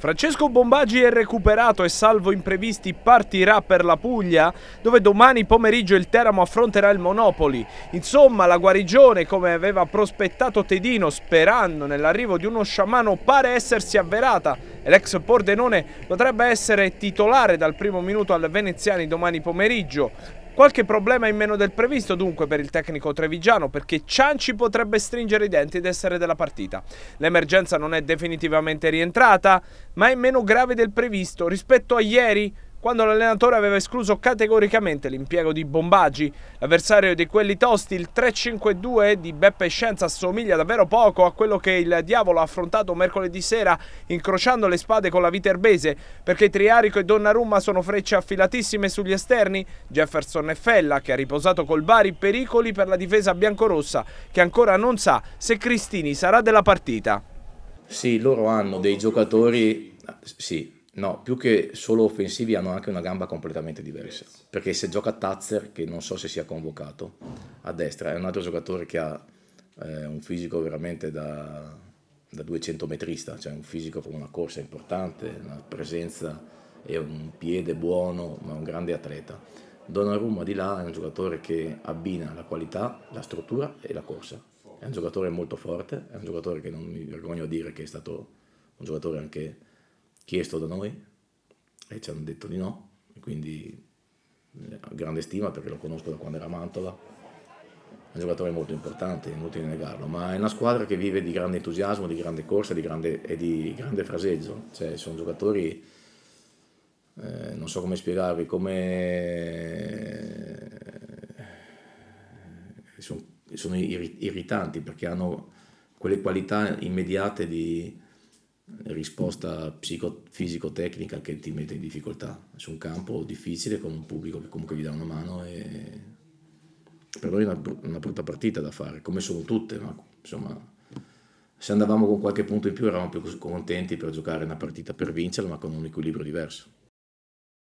Francesco Bombagi è recuperato e salvo imprevisti partirà per la Puglia, dove domani pomeriggio il Teramo affronterà il Monopoli. Insomma, la guarigione, come aveva prospettato Tedino sperando nell'arrivo di uno sciamano, pare essersi avverata e l'ex Pordenone potrebbe essere titolare dal primo minuto al Veneziani domani pomeriggio. Qualche problema in meno del previsto dunque per il tecnico trevigiano perché Cianci potrebbe stringere i denti ed essere della partita. L'emergenza non è definitivamente rientrata ma è meno grave del previsto rispetto a ieri quando l'allenatore aveva escluso categoricamente l'impiego di bombaggi. L'avversario di quelli tosti, il 3-5-2 di Beppe Scienza, assomiglia davvero poco a quello che il Diavolo ha affrontato mercoledì sera incrociando le spade con la Viterbese, perché Triarico e Donnarumma sono frecce affilatissime sugli esterni, Jefferson e Fella, che ha riposato col Bari, pericoli per la difesa biancorossa, che ancora non sa se Cristini sarà della partita. Sì, loro hanno dei giocatori... Sì, No, più che solo offensivi hanno anche una gamba completamente diversa. Perché se gioca Tazzer, che non so se sia convocato, a destra è un altro giocatore che ha eh, un fisico veramente da, da 200 metrista, cioè un fisico con una corsa importante, una presenza e un piede buono, ma un grande atleta. Donnarumma di là è un giocatore che abbina la qualità, la struttura e la corsa. È un giocatore molto forte, è un giocatore che non mi vergogno a dire che è stato un giocatore anche chiesto da noi e ci hanno detto di no, quindi eh, grande stima perché lo conosco da quando era a Mantova, è un giocatore molto importante, è inutile negarlo, ma è una squadra che vive di grande entusiasmo, di grande corsa di grande, e di grande fraseggio, cioè sono giocatori, eh, non so come spiegarvi, come... Eh, sono, sono irritanti perché hanno quelle qualità immediate di risposta psicofisico-tecnica che ti mette in difficoltà su un campo difficile con un pubblico che comunque gli dà una mano e per noi è una, una brutta partita da fare, come sono tutte, ma insomma se andavamo con qualche punto in più eravamo più contenti per giocare una partita per vincerla ma con un equilibrio diverso.